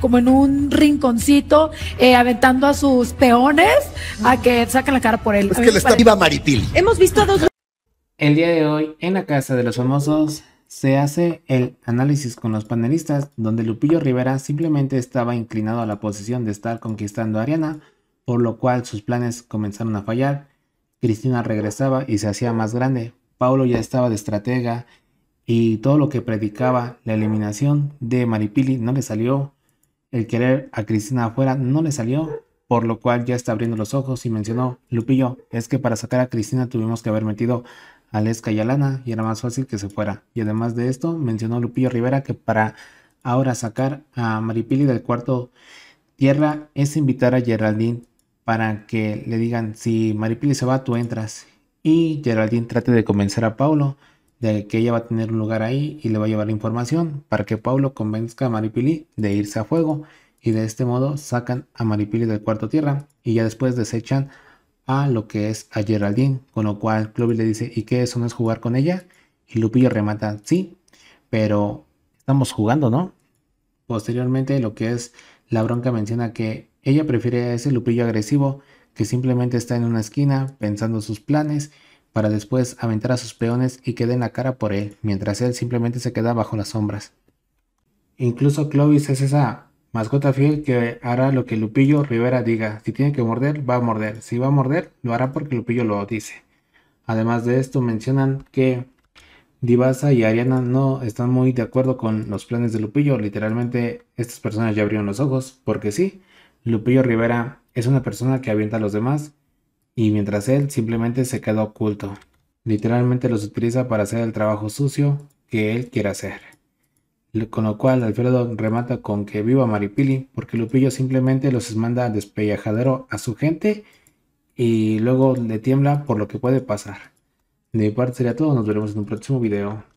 como en un rinconcito, eh, aventando a sus peones a que saquen la cara por él. Es que le está viva Maripil. Hemos visto dos. El día de hoy, en la Casa de los Famosos, se hace el análisis con los panelistas, donde Lupillo Rivera simplemente estaba inclinado a la posición de estar conquistando a Ariana, por lo cual sus planes comenzaron a fallar. Cristina regresaba y se hacía más grande. Paulo ya estaba de estratega y todo lo que predicaba la eliminación de Maripili no le salió el querer a Cristina afuera no le salió, por lo cual ya está abriendo los ojos y mencionó, Lupillo, es que para sacar a Cristina tuvimos que haber metido a Lesca y a Lana y era más fácil que se fuera. Y además de esto, mencionó Lupillo Rivera que para ahora sacar a Maripili del cuarto tierra es invitar a Geraldine para que le digan, si Maripili se va, tú entras. Y Geraldine trate de convencer a Paulo de que ella va a tener un lugar ahí y le va a llevar la información para que Pablo convenzca a Maripili de irse a fuego y de este modo sacan a Maripili del cuarto tierra y ya después desechan a lo que es a Geraldine, con lo cual Clovis le dice, ¿y qué eso no es jugar con ella? Y Lupillo remata, sí, pero estamos jugando, ¿no? Posteriormente lo que es la bronca menciona que ella prefiere a ese Lupillo agresivo que simplemente está en una esquina pensando sus planes para después aventar a sus peones y queden en la cara por él, mientras él simplemente se queda bajo las sombras. Incluso Clovis es esa mascota fiel que hará lo que Lupillo Rivera diga. Si tiene que morder, va a morder. Si va a morder, lo hará porque Lupillo lo dice. Además de esto, mencionan que Divasa y Ariana no están muy de acuerdo con los planes de Lupillo. Literalmente, estas personas ya abrieron los ojos, porque sí, Lupillo Rivera es una persona que avienta a los demás y mientras él simplemente se queda oculto. Literalmente los utiliza para hacer el trabajo sucio que él quiere hacer. Con lo cual Alfredo remata con que viva Maripili porque Lupillo simplemente los manda despellajadero a su gente y luego le tiembla por lo que puede pasar. De mi parte sería todo, nos veremos en un próximo video.